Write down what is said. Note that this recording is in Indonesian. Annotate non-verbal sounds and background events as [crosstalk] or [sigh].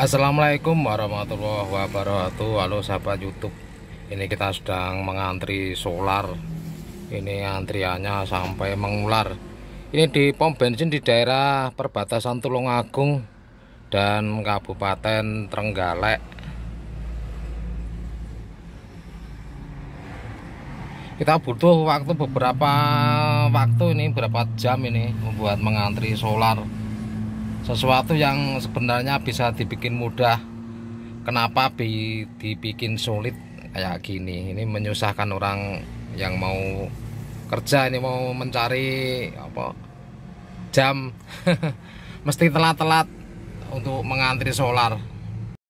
Assalamualaikum warahmatullahi wabarakatuh Halo sahabat YouTube Ini kita sedang mengantri solar Ini antriannya sampai mengular Ini di pom bensin di daerah perbatasan Tulungagung Dan Kabupaten Trenggalek Kita butuh waktu beberapa waktu ini Berapa jam ini Membuat mengantri solar sesuatu yang sebenarnya bisa dibikin mudah kenapa bi dibikin sulit kayak gini ini menyusahkan orang yang mau kerja ini mau mencari apa jam [laughs] mesti telat-telat untuk mengantri solar